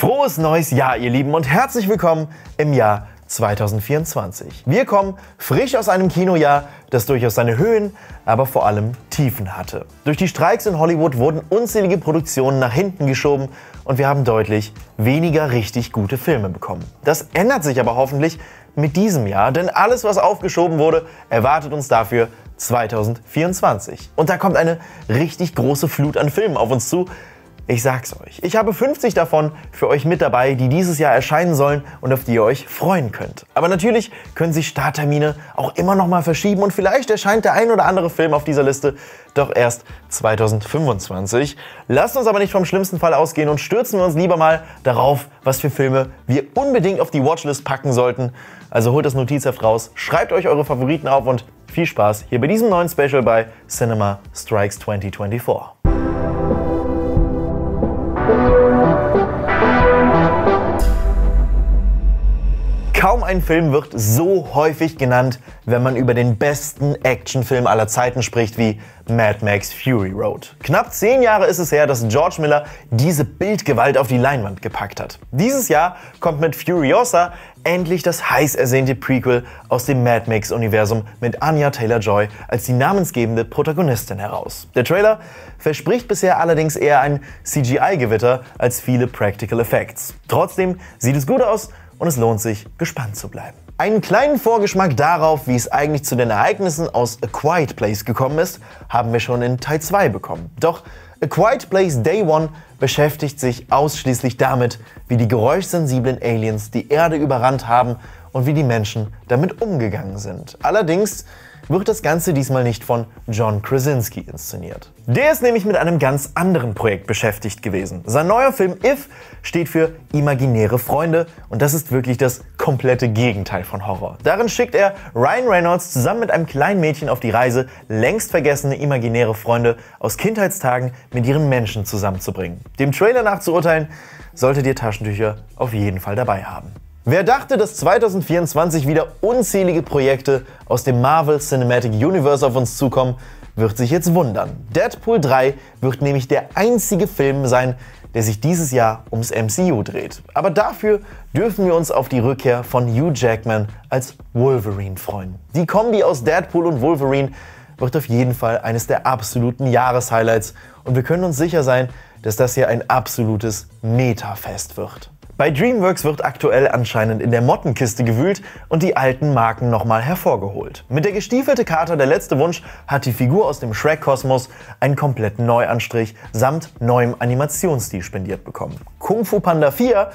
Frohes neues Jahr, ihr Lieben, und herzlich willkommen im Jahr 2024. Wir kommen frisch aus einem Kinojahr, das durchaus seine Höhen, aber vor allem Tiefen hatte. Durch die Streiks in Hollywood wurden unzählige Produktionen nach hinten geschoben und wir haben deutlich weniger richtig gute Filme bekommen. Das ändert sich aber hoffentlich mit diesem Jahr, denn alles, was aufgeschoben wurde, erwartet uns dafür 2024. Und da kommt eine richtig große Flut an Filmen auf uns zu, ich sag's euch, ich habe 50 davon für euch mit dabei, die dieses Jahr erscheinen sollen und auf die ihr euch freuen könnt. Aber natürlich können sich Starttermine auch immer noch mal verschieben und vielleicht erscheint der ein oder andere Film auf dieser Liste doch erst 2025. Lasst uns aber nicht vom schlimmsten Fall ausgehen und stürzen wir uns lieber mal darauf, was für Filme wir unbedingt auf die Watchlist packen sollten. Also holt das Notizheft raus, schreibt euch eure Favoriten auf und viel Spaß hier bei diesem neuen Special bei Cinema Strikes 2024. ein Film wird so häufig genannt, wenn man über den besten Actionfilm aller Zeiten spricht wie Mad Max Fury Road. Knapp zehn Jahre ist es her, dass George Miller diese Bildgewalt auf die Leinwand gepackt hat. Dieses Jahr kommt mit Furiosa endlich das heiß ersehnte Prequel aus dem Mad Max-Universum mit Anya Taylor-Joy als die namensgebende Protagonistin heraus. Der Trailer verspricht bisher allerdings eher ein CGI-Gewitter als viele Practical Effects. Trotzdem sieht es gut aus und es lohnt sich, gespannt zu bleiben. Einen kleinen Vorgeschmack darauf, wie es eigentlich zu den Ereignissen aus A Quiet Place gekommen ist, haben wir schon in Teil 2 bekommen. Doch A Quiet Place Day One beschäftigt sich ausschließlich damit, wie die geräuschsensiblen Aliens die Erde überrannt haben und wie die Menschen damit umgegangen sind. Allerdings wird das Ganze diesmal nicht von John Krasinski inszeniert. Der ist nämlich mit einem ganz anderen Projekt beschäftigt gewesen. Sein neuer Film If steht für imaginäre Freunde und das ist wirklich das komplette Gegenteil von Horror. Darin schickt er Ryan Reynolds zusammen mit einem kleinen Mädchen auf die Reise, längst vergessene imaginäre Freunde aus Kindheitstagen mit ihren Menschen zusammenzubringen. Dem Trailer nach zu urteilen, solltet ihr Taschentücher auf jeden Fall dabei haben. Wer dachte, dass 2024 wieder unzählige Projekte aus dem Marvel Cinematic Universe auf uns zukommen, wird sich jetzt wundern. Deadpool 3 wird nämlich der einzige Film sein, der sich dieses Jahr ums MCU dreht. Aber dafür dürfen wir uns auf die Rückkehr von Hugh Jackman als Wolverine freuen. Die Kombi aus Deadpool und Wolverine wird auf jeden Fall eines der absoluten Jahreshighlights und wir können uns sicher sein, dass das hier ein absolutes Meta-Fest wird. Bei DreamWorks wird aktuell anscheinend in der Mottenkiste gewühlt und die alten Marken nochmal hervorgeholt. Mit der gestiefelte Kater Der letzte Wunsch hat die Figur aus dem Shrek-Kosmos einen kompletten Neuanstrich samt neuem Animationsstil spendiert bekommen. Kung Fu Panda 4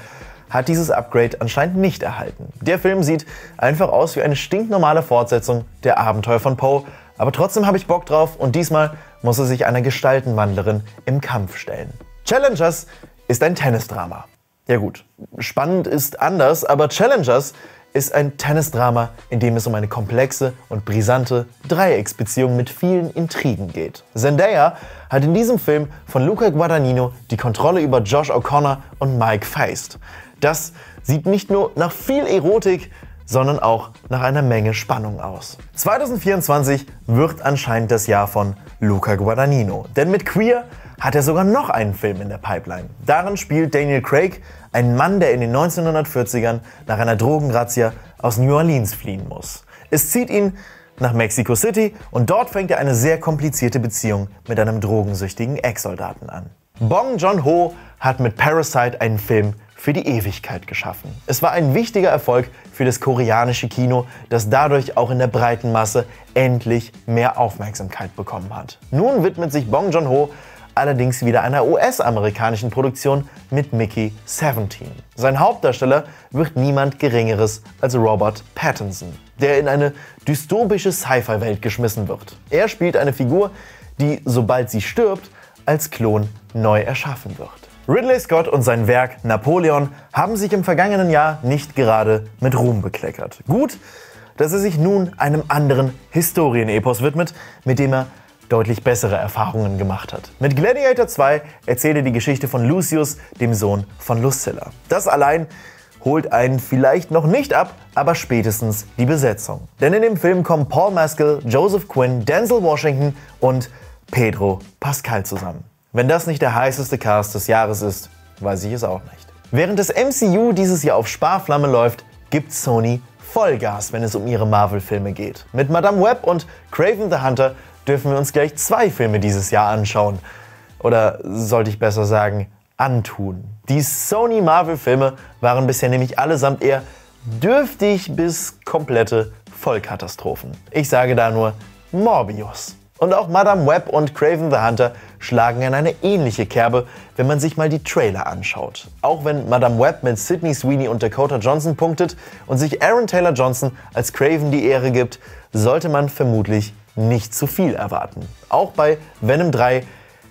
hat dieses Upgrade anscheinend nicht erhalten. Der Film sieht einfach aus wie eine stinknormale Fortsetzung der Abenteuer von Poe, aber trotzdem habe ich Bock drauf und diesmal muss er sich einer Gestaltenwandlerin im Kampf stellen. Challengers ist ein Tennisdrama. Ja gut, spannend ist anders, aber Challengers ist ein Tennisdrama, in dem es um eine komplexe und brisante Dreiecksbeziehung mit vielen Intrigen geht. Zendaya hat in diesem Film von Luca Guadagnino die Kontrolle über Josh O'Connor und Mike Feist. Das sieht nicht nur nach viel Erotik, sondern auch nach einer Menge Spannung aus. 2024 wird anscheinend das Jahr von Luca Guadagnino, denn mit Queer hat er sogar noch einen Film in der Pipeline. Darin spielt Daniel Craig einen Mann, der in den 1940ern nach einer Drogenrazzia aus New Orleans fliehen muss. Es zieht ihn nach Mexico City und dort fängt er eine sehr komplizierte Beziehung mit einem drogensüchtigen Ex-Soldaten an. Bong John ho hat mit Parasite einen Film für die Ewigkeit geschaffen. Es war ein wichtiger Erfolg für das koreanische Kino, das dadurch auch in der breiten Masse endlich mehr Aufmerksamkeit bekommen hat. Nun widmet sich Bong John ho allerdings wieder einer US-amerikanischen Produktion mit Mickey 17. Sein Hauptdarsteller wird niemand Geringeres als Robert Pattinson, der in eine dystopische Sci-Fi-Welt geschmissen wird. Er spielt eine Figur, die, sobald sie stirbt, als Klon neu erschaffen wird. Ridley Scott und sein Werk Napoleon haben sich im vergangenen Jahr nicht gerade mit Ruhm bekleckert. Gut, dass er sich nun einem anderen Historienepos widmet, mit dem er deutlich bessere Erfahrungen gemacht hat. Mit Gladiator 2 erzählt er die Geschichte von Lucius, dem Sohn von Lucilla. Das allein holt einen vielleicht noch nicht ab, aber spätestens die Besetzung. Denn in dem Film kommen Paul Maskell, Joseph Quinn, Denzel Washington und Pedro Pascal zusammen. Wenn das nicht der heißeste Cast des Jahres ist, weiß ich es auch nicht. Während das MCU dieses Jahr auf Sparflamme läuft, gibt Sony Vollgas, wenn es um ihre Marvel-Filme geht. Mit Madame Web und Craven the Hunter dürfen wir uns gleich zwei Filme dieses Jahr anschauen. Oder sollte ich besser sagen, antun. Die Sony Marvel-Filme waren bisher nämlich allesamt eher dürftig bis komplette Vollkatastrophen. Ich sage da nur Morbius. Und auch Madame Webb und Craven the Hunter schlagen in eine ähnliche Kerbe, wenn man sich mal die Trailer anschaut. Auch wenn Madame Webb mit Sidney Sweeney und Dakota Johnson punktet und sich Aaron Taylor Johnson als Craven die Ehre gibt, sollte man vermutlich nicht zu viel erwarten. Auch bei Venom 3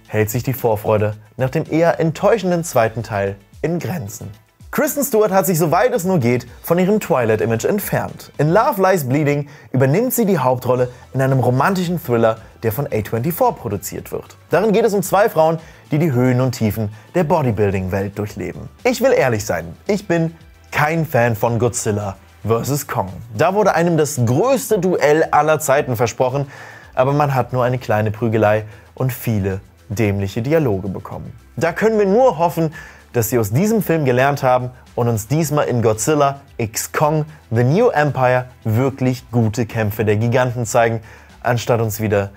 hält sich die Vorfreude nach dem eher enttäuschenden zweiten Teil in Grenzen. Kristen Stewart hat sich, soweit es nur geht, von ihrem Twilight-Image entfernt. In Love Lies Bleeding übernimmt sie die Hauptrolle in einem romantischen Thriller, der von A24 produziert wird. Darin geht es um zwei Frauen, die die Höhen und Tiefen der Bodybuilding-Welt durchleben. Ich will ehrlich sein, ich bin kein Fan von Godzilla vs. Kong. Da wurde einem das größte Duell aller Zeiten versprochen, aber man hat nur eine kleine Prügelei und viele dämliche Dialoge bekommen. Da können wir nur hoffen, dass sie aus diesem Film gelernt haben und uns diesmal in Godzilla X Kong The New Empire wirklich gute Kämpfe der Giganten zeigen, anstatt uns wieder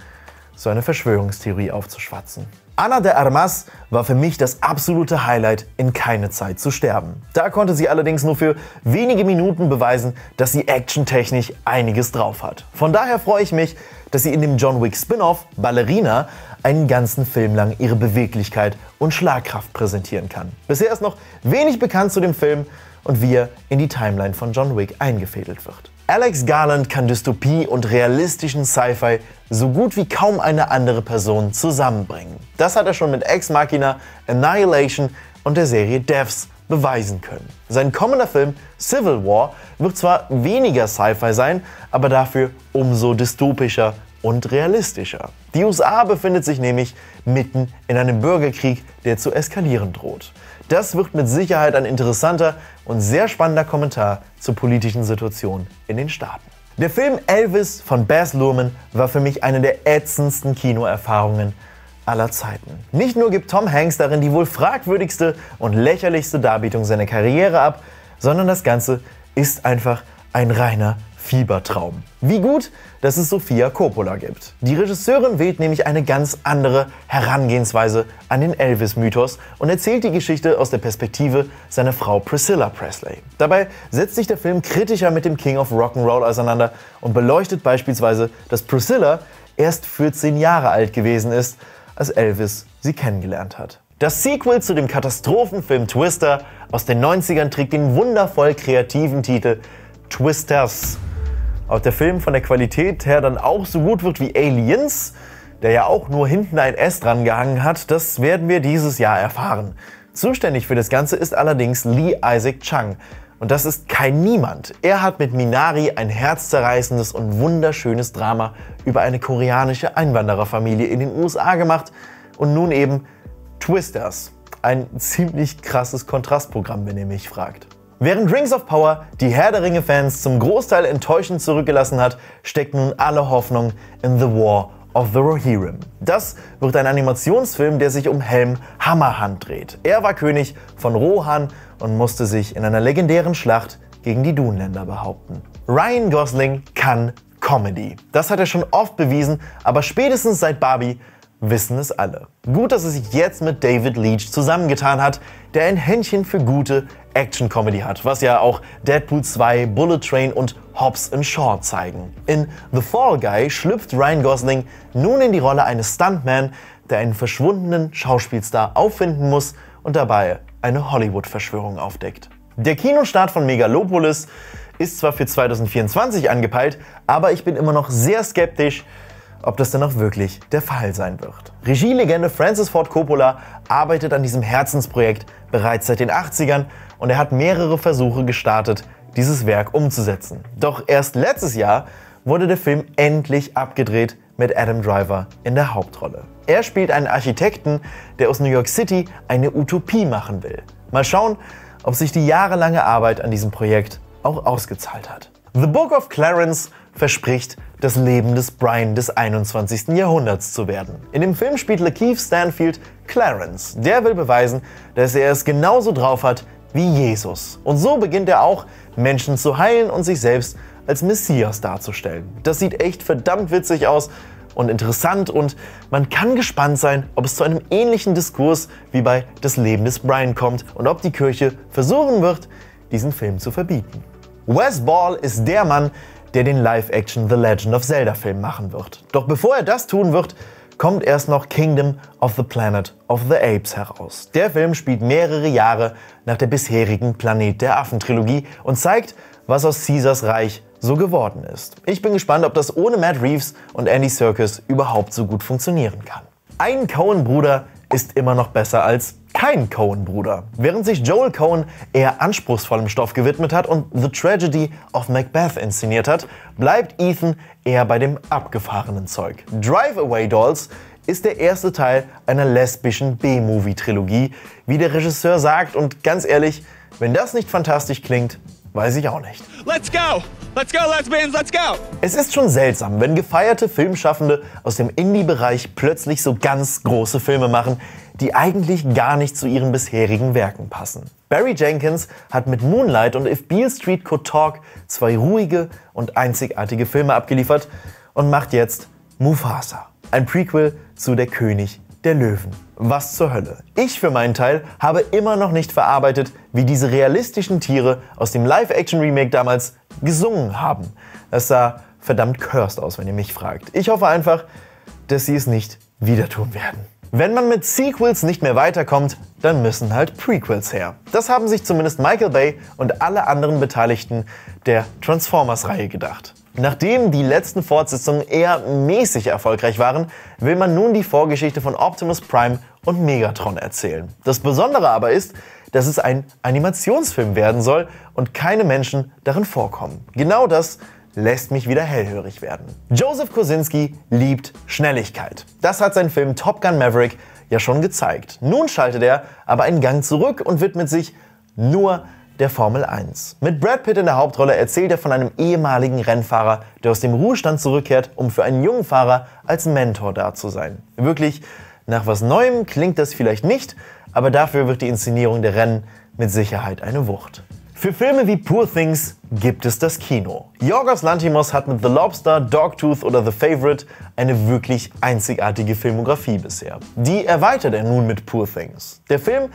so eine Verschwörungstheorie aufzuschwatzen. Anna de Armas war für mich das absolute Highlight in keine Zeit zu sterben. Da konnte sie allerdings nur für wenige Minuten beweisen, dass sie actiontechnisch einiges drauf hat. Von daher freue ich mich, dass sie in dem John Wick Spin-off Ballerina einen ganzen Film lang ihre Beweglichkeit und Schlagkraft präsentieren kann. Bisher ist noch wenig bekannt zu dem Film und wie er in die Timeline von John Wick eingefädelt wird. Alex Garland kann Dystopie und realistischen Sci-Fi so gut wie kaum eine andere Person zusammenbringen. Das hat er schon mit Ex Machina, Annihilation und der Serie Devs beweisen können. Sein kommender Film Civil War wird zwar weniger Sci-Fi sein, aber dafür umso dystopischer und realistischer. Die USA befindet sich nämlich mitten in einem Bürgerkrieg, der zu eskalieren droht. Das wird mit Sicherheit ein interessanter und sehr spannender Kommentar zur politischen Situation in den Staaten. Der Film Elvis von Baz Luhrmann war für mich eine der ätzendsten Kinoerfahrungen aller Zeiten. Nicht nur gibt Tom Hanks darin die wohl fragwürdigste und lächerlichste Darbietung seiner Karriere ab, sondern das Ganze ist einfach ein reiner Fiebertraum. Wie gut, dass es Sofia Coppola gibt. Die Regisseurin wählt nämlich eine ganz andere Herangehensweise an den Elvis-Mythos und erzählt die Geschichte aus der Perspektive seiner Frau Priscilla Presley. Dabei setzt sich der Film kritischer mit dem King of Rock'n'Roll auseinander und beleuchtet beispielsweise, dass Priscilla erst 14 Jahre alt gewesen ist, als Elvis sie kennengelernt hat. Das Sequel zu dem Katastrophenfilm Twister aus den 90ern trägt den wundervoll kreativen Titel Twisters. Ob der Film von der Qualität her dann auch so gut wird wie Aliens, der ja auch nur hinten ein S dran gehangen hat, das werden wir dieses Jahr erfahren. Zuständig für das Ganze ist allerdings Lee Isaac Chung. Und das ist kein Niemand. Er hat mit Minari ein herzzerreißendes und wunderschönes Drama über eine koreanische Einwandererfamilie in den USA gemacht und nun eben Twisters. Ein ziemlich krasses Kontrastprogramm, wenn ihr mich fragt. Während Rings of Power die Herr der Ringe-Fans zum Großteil enttäuschend zurückgelassen hat, steckt nun alle Hoffnung in The War of the Rohirrim. Das wird ein Animationsfilm, der sich um Helm Hammerhand dreht. Er war König von Rohan und musste sich in einer legendären Schlacht gegen die Dunländer behaupten. Ryan Gosling kann Comedy. Das hat er schon oft bewiesen, aber spätestens seit Barbie wissen es alle. Gut, dass er sich jetzt mit David Leach zusammengetan hat, der ein Händchen für gute Action-Comedy hat, was ja auch Deadpool 2, Bullet Train und Hobbs Shaw zeigen. In The Fall Guy schlüpft Ryan Gosling nun in die Rolle eines Stuntman, der einen verschwundenen Schauspielstar auffinden muss und dabei eine Hollywood-Verschwörung aufdeckt. Der Kinostart von Megalopolis ist zwar für 2024 angepeilt, aber ich bin immer noch sehr skeptisch, ob das dann auch wirklich der Fall sein wird. Regielegende Francis Ford Coppola arbeitet an diesem Herzensprojekt bereits seit den 80ern und er hat mehrere Versuche gestartet, dieses Werk umzusetzen. Doch erst letztes Jahr wurde der Film endlich abgedreht mit Adam Driver in der Hauptrolle. Er spielt einen Architekten, der aus New York City eine Utopie machen will. Mal schauen, ob sich die jahrelange Arbeit an diesem Projekt auch ausgezahlt hat. The Book of Clarence verspricht, das Leben des Brian des 21. Jahrhunderts zu werden. In dem Film spielt Lakeith Stanfield Clarence. Der will beweisen, dass er es genauso drauf hat wie Jesus. Und so beginnt er auch, Menschen zu heilen und sich selbst als Messias darzustellen. Das sieht echt verdammt witzig aus und interessant und man kann gespannt sein, ob es zu einem ähnlichen Diskurs wie bei Das Leben des Brian kommt und ob die Kirche versuchen wird, diesen Film zu verbieten. Wes Ball ist der Mann, der den Live-Action The Legend of Zelda-Film machen wird. Doch bevor er das tun wird, kommt erst noch Kingdom of the Planet of the Apes heraus. Der Film spielt mehrere Jahre nach der bisherigen Planet der Affen-Trilogie und zeigt, was aus Caesars Reich so geworden ist. Ich bin gespannt, ob das ohne Matt Reeves und Andy Serkis überhaupt so gut funktionieren kann. Ein Cohen-Bruder, ist immer noch besser als kein Cohen-Bruder. Während sich Joel Cohen eher anspruchsvollem Stoff gewidmet hat und The Tragedy of Macbeth inszeniert hat, bleibt Ethan eher bei dem abgefahrenen Zeug. Drive Away Dolls ist der erste Teil einer lesbischen B-Movie-Trilogie, wie der Regisseur sagt und ganz ehrlich, wenn das nicht fantastisch klingt, weiß ich auch nicht. Let's go! Let's go, Lesbians, let's go! Es ist schon seltsam, wenn gefeierte Filmschaffende aus dem Indie-Bereich plötzlich so ganz große Filme machen, die eigentlich gar nicht zu ihren bisherigen Werken passen. Barry Jenkins hat mit Moonlight und If Beale Street Could Talk zwei ruhige und einzigartige Filme abgeliefert und macht jetzt Mufasa, ein Prequel zu Der König der Löwen. Was zur Hölle. Ich für meinen Teil habe immer noch nicht verarbeitet, wie diese realistischen Tiere aus dem Live-Action-Remake damals gesungen haben. Es sah verdammt cursed aus, wenn ihr mich fragt. Ich hoffe einfach, dass sie es nicht wieder tun werden. Wenn man mit Sequels nicht mehr weiterkommt, dann müssen halt Prequels her. Das haben sich zumindest Michael Bay und alle anderen Beteiligten der Transformers-Reihe gedacht. Nachdem die letzten Fortsetzungen eher mäßig erfolgreich waren, will man nun die Vorgeschichte von Optimus Prime und Megatron erzählen. Das Besondere aber ist, dass es ein Animationsfilm werden soll und keine Menschen darin vorkommen. Genau das lässt mich wieder hellhörig werden. Joseph Kosinski liebt Schnelligkeit. Das hat sein Film Top Gun Maverick ja schon gezeigt. Nun schaltet er aber einen Gang zurück und widmet sich nur der Formel 1. Mit Brad Pitt in der Hauptrolle erzählt er von einem ehemaligen Rennfahrer, der aus dem Ruhestand zurückkehrt, um für einen jungen Fahrer als Mentor da zu sein. Wirklich, nach was Neuem klingt das vielleicht nicht, aber dafür wird die Inszenierung der Rennen mit Sicherheit eine Wucht. Für Filme wie Poor Things gibt es das Kino. Jorgos Lantimos hat mit The Lobster, Dogtooth oder The Favorite eine wirklich einzigartige Filmografie bisher. Die erweitert er nun mit Poor Things. Der Film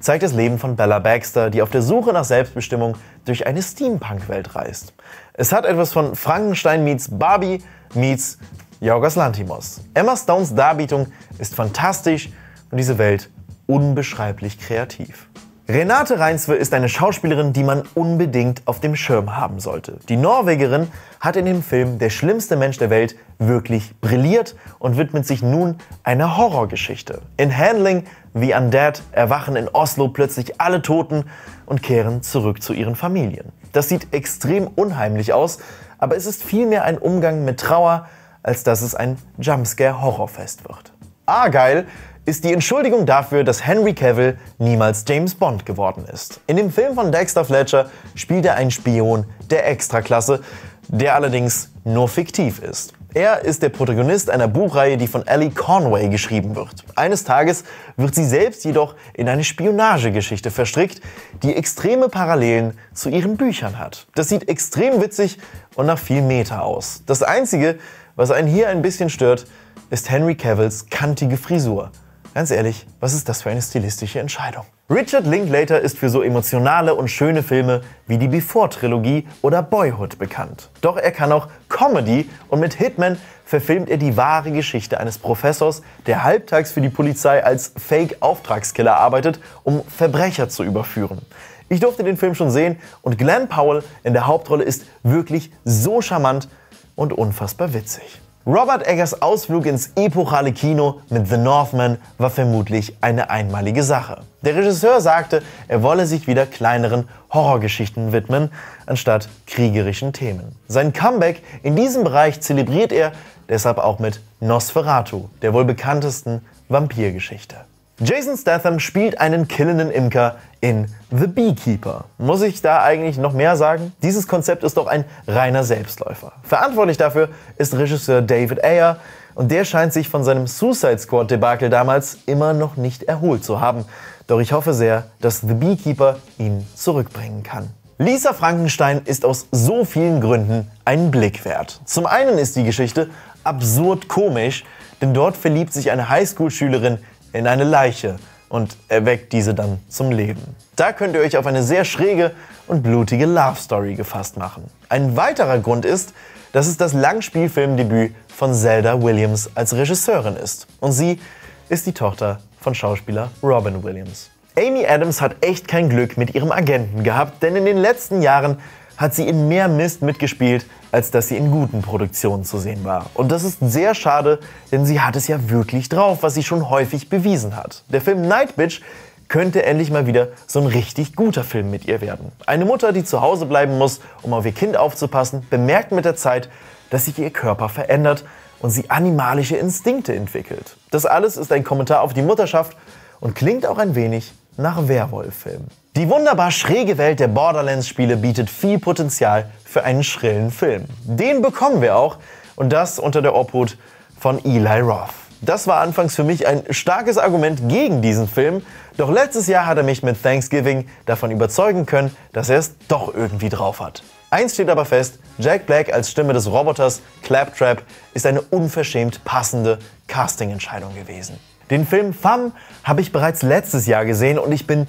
zeigt das Leben von Bella Baxter, die auf der Suche nach Selbstbestimmung durch eine Steampunk-Welt reist. Es hat etwas von Frankenstein meets Barbie meets Jorgos Lantimos. Emma Stones Darbietung ist fantastisch und diese Welt unbeschreiblich kreativ. Renate Reinswe ist eine Schauspielerin, die man unbedingt auf dem Schirm haben sollte. Die Norwegerin hat in dem Film Der schlimmste Mensch der Welt wirklich brilliert und widmet sich nun einer Horrorgeschichte. In Handling The Undead erwachen in Oslo plötzlich alle Toten und kehren zurück zu ihren Familien. Das sieht extrem unheimlich aus, aber es ist vielmehr ein Umgang mit Trauer, als dass es ein Jumpscare-Horrorfest wird. Argyle ist die Entschuldigung dafür, dass Henry Cavill niemals James Bond geworden ist. In dem Film von Dexter Fletcher spielt er einen Spion der Extraklasse, der allerdings nur fiktiv ist. Er ist der Protagonist einer Buchreihe, die von Ellie Conway geschrieben wird. Eines Tages wird sie selbst jedoch in eine Spionagegeschichte verstrickt, die extreme Parallelen zu ihren Büchern hat. Das sieht extrem witzig und nach viel Meter aus. Das Einzige, was einen hier ein bisschen stört, ist Henry Cavills kantige Frisur. Ganz ehrlich, was ist das für eine stilistische Entscheidung? Richard Linklater ist für so emotionale und schöne Filme wie die Before-Trilogie oder Boyhood bekannt. Doch er kann auch Comedy und mit Hitman verfilmt er die wahre Geschichte eines Professors, der halbtags für die Polizei als Fake-Auftragskiller arbeitet, um Verbrecher zu überführen. Ich durfte den Film schon sehen und Glenn Powell in der Hauptrolle ist wirklich so charmant und unfassbar witzig. Robert Eggers Ausflug ins epochale Kino mit The Northman war vermutlich eine einmalige Sache. Der Regisseur sagte, er wolle sich wieder kleineren Horrorgeschichten widmen, anstatt kriegerischen Themen. Sein Comeback in diesem Bereich zelebriert er deshalb auch mit Nosferatu, der wohl bekanntesten Vampirgeschichte. Jason Statham spielt einen killenden Imker, in The Beekeeper. Muss ich da eigentlich noch mehr sagen? Dieses Konzept ist doch ein reiner Selbstläufer. Verantwortlich dafür ist Regisseur David Ayer und der scheint sich von seinem Suicide Squad Debakel damals immer noch nicht erholt zu haben. Doch ich hoffe sehr, dass The Beekeeper ihn zurückbringen kann. Lisa Frankenstein ist aus so vielen Gründen ein Blick wert. Zum einen ist die Geschichte absurd komisch, denn dort verliebt sich eine Highschool-Schülerin in eine Leiche und erweckt diese dann zum Leben. Da könnt ihr euch auf eine sehr schräge und blutige Love Story gefasst machen. Ein weiterer Grund ist, dass es das Langspielfilmdebüt von Zelda Williams als Regisseurin ist. Und sie ist die Tochter von Schauspieler Robin Williams. Amy Adams hat echt kein Glück mit ihrem Agenten gehabt, denn in den letzten Jahren hat sie in mehr Mist mitgespielt, als dass sie in guten Produktionen zu sehen war. Und das ist sehr schade, denn sie hat es ja wirklich drauf, was sie schon häufig bewiesen hat. Der Film Night Bitch könnte endlich mal wieder so ein richtig guter Film mit ihr werden. Eine Mutter, die zu Hause bleiben muss, um auf ihr Kind aufzupassen, bemerkt mit der Zeit, dass sich ihr Körper verändert und sie animalische Instinkte entwickelt. Das alles ist ein Kommentar auf die Mutterschaft und klingt auch ein wenig nach Werwolf-Filmen. Die wunderbar schräge Welt der Borderlands-Spiele bietet viel Potenzial für einen schrillen Film. Den bekommen wir auch und das unter der Obhut von Eli Roth. Das war anfangs für mich ein starkes Argument gegen diesen Film, doch letztes Jahr hat er mich mit Thanksgiving davon überzeugen können, dass er es doch irgendwie drauf hat. Eins steht aber fest, Jack Black als Stimme des Roboters Claptrap ist eine unverschämt passende Castingentscheidung gewesen. Den Film Fam habe ich bereits letztes Jahr gesehen und ich bin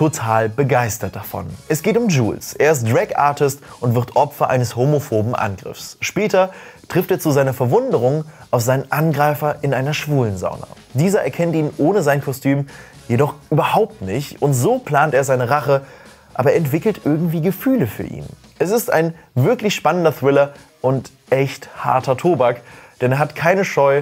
total begeistert davon. Es geht um Jules. Er ist Drag-Artist und wird Opfer eines homophoben Angriffs. Später trifft er zu seiner Verwunderung auf seinen Angreifer in einer schwulen Sauna. Dieser erkennt ihn ohne sein Kostüm jedoch überhaupt nicht und so plant er seine Rache, aber entwickelt irgendwie Gefühle für ihn. Es ist ein wirklich spannender Thriller und echt harter Tobak, denn er hat keine Scheu,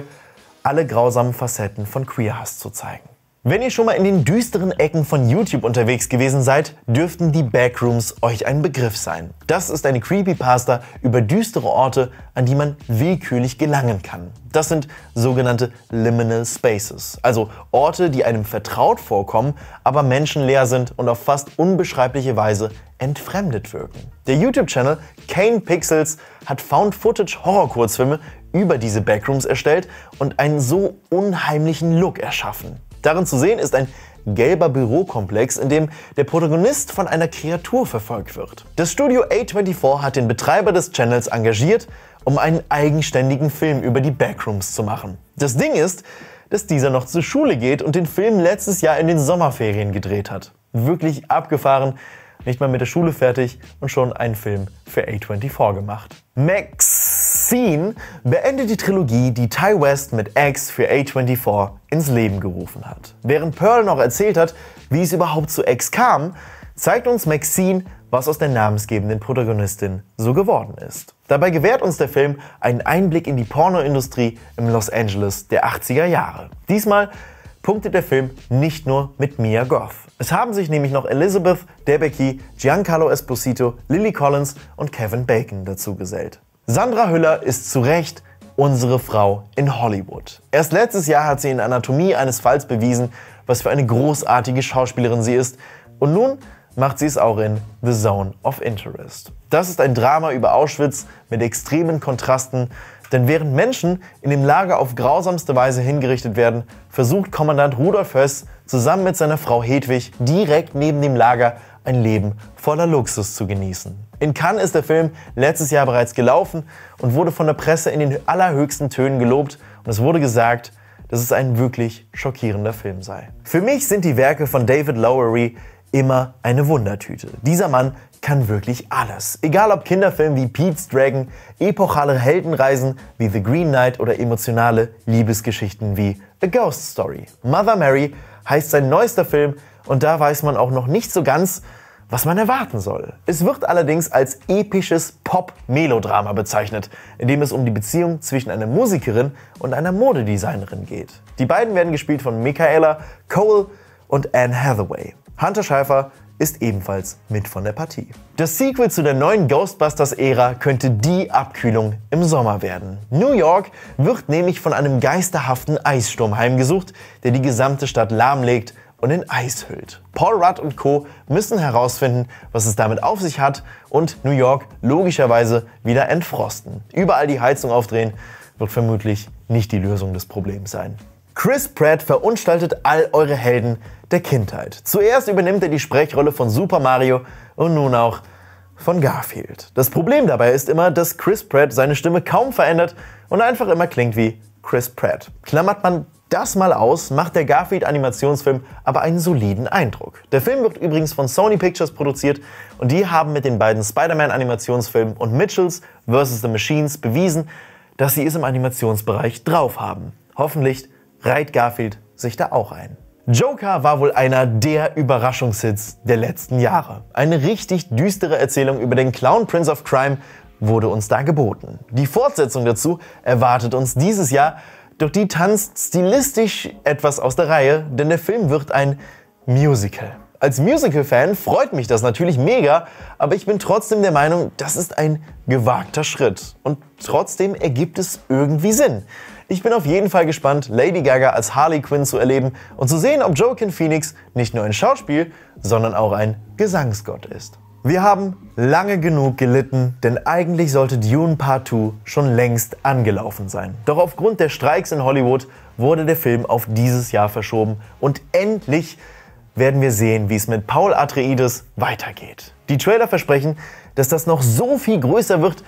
alle grausamen Facetten von Queerhass zu zeigen. Wenn ihr schon mal in den düsteren Ecken von YouTube unterwegs gewesen seid, dürften die Backrooms euch ein Begriff sein. Das ist eine Creepypasta über düstere Orte, an die man willkürlich gelangen kann. Das sind sogenannte Liminal Spaces, also Orte, die einem vertraut vorkommen, aber menschenleer sind und auf fast unbeschreibliche Weise entfremdet wirken. Der YouTube-Channel Kane Pixels hat Found-Footage-Horror-Kurzfilme über diese Backrooms erstellt und einen so unheimlichen Look erschaffen. Darin zu sehen ist ein gelber Bürokomplex, in dem der Protagonist von einer Kreatur verfolgt wird. Das Studio A24 hat den Betreiber des Channels engagiert, um einen eigenständigen Film über die Backrooms zu machen. Das Ding ist, dass dieser noch zur Schule geht und den Film letztes Jahr in den Sommerferien gedreht hat. Wirklich abgefahren, nicht mal mit der Schule fertig und schon einen Film für A24 gemacht. Max Scene beendet die Trilogie, die Ty West mit X für A24 ins Leben gerufen hat. Während Pearl noch erzählt hat, wie es überhaupt zu X kam, zeigt uns Maxine, was aus der namensgebenden Protagonistin so geworden ist. Dabei gewährt uns der Film einen Einblick in die Pornoindustrie im Los Angeles der 80er Jahre. Diesmal punktet der Film nicht nur mit Mia Goth. Es haben sich nämlich noch Elizabeth Debicki, Giancarlo Esposito, Lily Collins und Kevin Bacon dazu gesellt. Sandra Hüller ist zu Recht unsere Frau in Hollywood. Erst letztes Jahr hat sie in Anatomie eines Falls bewiesen, was für eine großartige Schauspielerin sie ist. Und nun macht sie es auch in The Zone of Interest. Das ist ein Drama über Auschwitz mit extremen Kontrasten, denn während Menschen in dem Lager auf grausamste Weise hingerichtet werden, versucht Kommandant Rudolf Höss zusammen mit seiner Frau Hedwig direkt neben dem Lager ein Leben voller Luxus zu genießen. In Cannes ist der Film letztes Jahr bereits gelaufen und wurde von der Presse in den allerhöchsten Tönen gelobt und es wurde gesagt, dass es ein wirklich schockierender Film sei. Für mich sind die Werke von David Lowery immer eine Wundertüte. Dieser Mann kann wirklich alles. Egal ob Kinderfilme wie Pete's Dragon, epochale Heldenreisen wie The Green Knight oder emotionale Liebesgeschichten wie A Ghost Story. Mother Mary heißt sein neuester Film und da weiß man auch noch nicht so ganz, was man erwarten soll. Es wird allerdings als episches Pop-Melodrama bezeichnet, in dem es um die Beziehung zwischen einer Musikerin und einer Modedesignerin geht. Die beiden werden gespielt von Michaela Cole und Anne Hathaway. Hunter Schäfer ist ebenfalls mit von der Partie. Das Sequel zu der neuen Ghostbusters-Ära könnte die Abkühlung im Sommer werden. New York wird nämlich von einem geisterhaften Eissturm heimgesucht, der die gesamte Stadt lahmlegt und in Eis hüllt. Paul Rudd und Co. müssen herausfinden, was es damit auf sich hat und New York logischerweise wieder entfrosten. Überall die Heizung aufdrehen wird vermutlich nicht die Lösung des Problems sein. Chris Pratt verunstaltet all eure Helden der Kindheit. Zuerst übernimmt er die Sprechrolle von Super Mario und nun auch von Garfield. Das Problem dabei ist immer, dass Chris Pratt seine Stimme kaum verändert und einfach immer klingt wie Chris Pratt. Klammert man das mal aus macht der Garfield-Animationsfilm aber einen soliden Eindruck. Der Film wird übrigens von Sony Pictures produziert und die haben mit den beiden Spider-Man-Animationsfilmen und Mitchells vs. The Machines bewiesen, dass sie es im Animationsbereich drauf haben. Hoffentlich reiht Garfield sich da auch ein. Joker war wohl einer der Überraschungshits der letzten Jahre. Eine richtig düstere Erzählung über den Clown Prince of Crime wurde uns da geboten. Die Fortsetzung dazu erwartet uns dieses Jahr doch die tanzt stilistisch etwas aus der Reihe, denn der Film wird ein Musical. Als Musical-Fan freut mich das natürlich mega, aber ich bin trotzdem der Meinung, das ist ein gewagter Schritt. Und trotzdem ergibt es irgendwie Sinn. Ich bin auf jeden Fall gespannt, Lady Gaga als Harley Quinn zu erleben und zu sehen, ob Joaquin Phoenix nicht nur ein Schauspiel, sondern auch ein Gesangsgott ist. Wir haben lange genug gelitten, denn eigentlich sollte Dune Part 2 schon längst angelaufen sein. Doch aufgrund der Streiks in Hollywood wurde der Film auf dieses Jahr verschoben und endlich werden wir sehen, wie es mit Paul Atreides weitergeht. Die Trailer versprechen, dass das noch so viel größer wird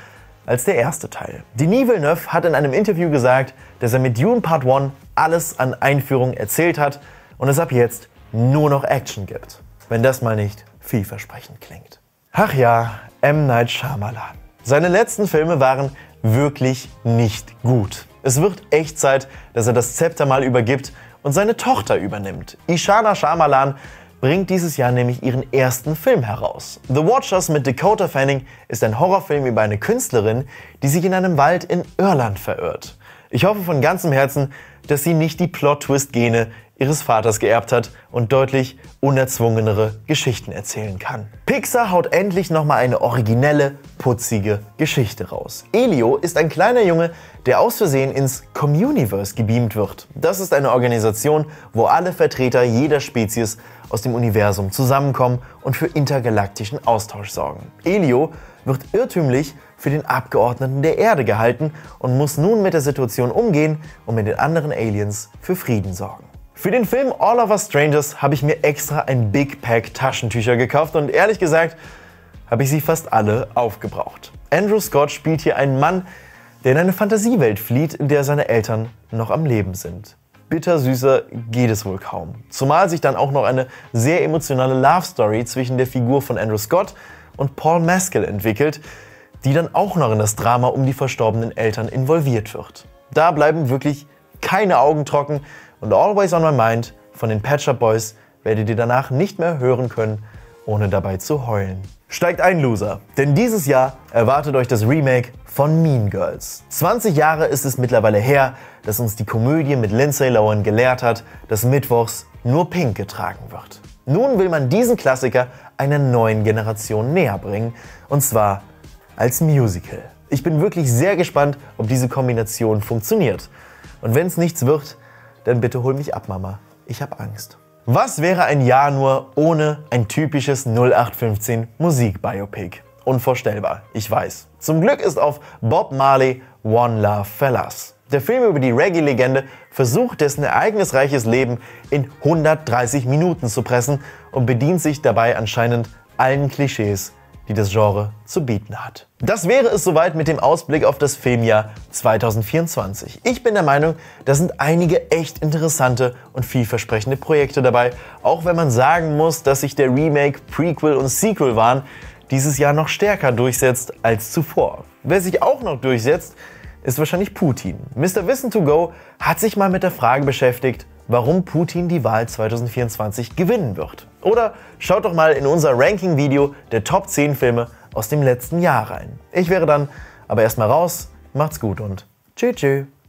als der erste Teil. Denis Villeneuve hat in einem Interview gesagt, dass er mit Dune Part 1 alles an Einführung erzählt hat und es ab jetzt nur noch Action gibt. Wenn das mal nicht vielversprechend klingt. Ach ja, M. Night Shyamalan. Seine letzten Filme waren wirklich nicht gut. Es wird echt Zeit, dass er das Zepter mal übergibt und seine Tochter übernimmt. Ishana Shyamalan bringt dieses Jahr nämlich ihren ersten Film heraus. The Watchers mit Dakota Fanning ist ein Horrorfilm über eine Künstlerin, die sich in einem Wald in Irland verirrt. Ich hoffe von ganzem Herzen, dass sie nicht die Plot-Twist-Gene ihres Vaters geerbt hat und deutlich unerzwungenere Geschichten erzählen kann. Pixar haut endlich nochmal eine originelle, putzige Geschichte raus. Elio ist ein kleiner Junge, der aus Versehen ins Communiverse gebeamt wird. Das ist eine Organisation, wo alle Vertreter jeder Spezies aus dem Universum zusammenkommen und für intergalaktischen Austausch sorgen. Elio wird irrtümlich für den Abgeordneten der Erde gehalten und muss nun mit der Situation umgehen und mit den anderen Aliens für Frieden sorgen. Für den Film All of Us Strangers habe ich mir extra ein Big Pack Taschentücher gekauft und ehrlich gesagt habe ich sie fast alle aufgebraucht. Andrew Scott spielt hier einen Mann, der in eine Fantasiewelt flieht, in der seine Eltern noch am Leben sind. Bittersüßer geht es wohl kaum. Zumal sich dann auch noch eine sehr emotionale Love Story zwischen der Figur von Andrew Scott und Paul Maskell entwickelt, die dann auch noch in das Drama um die verstorbenen Eltern involviert wird. Da bleiben wirklich keine Augen trocken, und Always on My Mind von den Patch Up Boys werdet ihr danach nicht mehr hören können, ohne dabei zu heulen. Steigt ein, Loser, denn dieses Jahr erwartet euch das Remake von Mean Girls. 20 Jahre ist es mittlerweile her, dass uns die Komödie mit Lindsay Lohan gelehrt hat, dass Mittwochs nur pink getragen wird. Nun will man diesen Klassiker einer neuen Generation näher bringen, und zwar als Musical. Ich bin wirklich sehr gespannt, ob diese Kombination funktioniert. Und wenn es nichts wird, dann bitte hol mich ab, Mama. Ich habe Angst. Was wäre ein Jahr nur ohne ein typisches 0815 Musikbiopic? Unvorstellbar, ich weiß. Zum Glück ist auf Bob Marley One Love Fellas. Der Film über die Reggae-Legende versucht, dessen ereignisreiches Leben in 130 Minuten zu pressen und bedient sich dabei anscheinend allen Klischees die das Genre zu bieten hat. Das wäre es soweit mit dem Ausblick auf das Filmjahr 2024. Ich bin der Meinung, da sind einige echt interessante und vielversprechende Projekte dabei, auch wenn man sagen muss, dass sich der Remake, Prequel und Sequel waren dieses Jahr noch stärker durchsetzt als zuvor. Wer sich auch noch durchsetzt, ist wahrscheinlich Putin. Mr. Wissen to Go hat sich mal mit der Frage beschäftigt, warum Putin die Wahl 2024 gewinnen wird. Oder schaut doch mal in unser Ranking-Video der Top 10 Filme aus dem letzten Jahr rein. Ich wäre dann aber erstmal raus, macht's gut und tschüss tschüss.